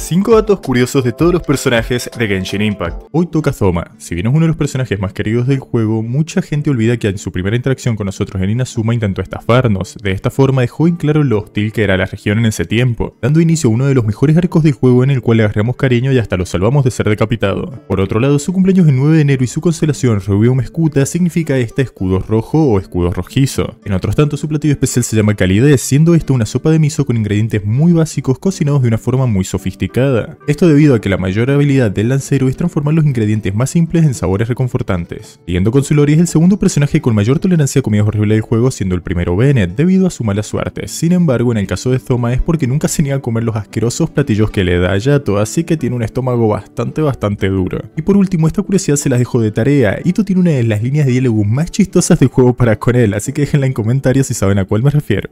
5 datos curiosos de todos los personajes de Genshin Impact. Hoy toca Zoma. Si bien es uno de los personajes más queridos del juego, mucha gente olvida que en su primera interacción con nosotros en Inazuma intentó estafarnos. De esta forma dejó en claro lo hostil que era la región en ese tiempo, dando inicio a uno de los mejores arcos del juego en el cual le agarramos cariño y hasta lo salvamos de ser decapitado. Por otro lado, su cumpleaños el 9 de enero y su constelación Rubium Escuta significa este escudo rojo o escudo rojizo. En otros tantos, su platillo especial se llama calidez, siendo esto una sopa de miso con ingredientes muy básicos cocinados de una forma muy sofisticada esto debido a que la mayor habilidad del lancero es transformar los ingredientes más simples en sabores reconfortantes. Siguiendo con su lore es el segundo personaje con mayor tolerancia a comidas horribles del juego, siendo el primero Bennett, debido a su mala suerte. Sin embargo, en el caso de Zoma es porque nunca se niega a comer los asquerosos platillos que le da Yato, así que tiene un estómago bastante bastante duro. Y por último, esta curiosidad se las dejo de tarea. Ito tiene una de las líneas de diálogo más chistosas del juego para con él, así que déjenla en comentarios si saben a cuál me refiero.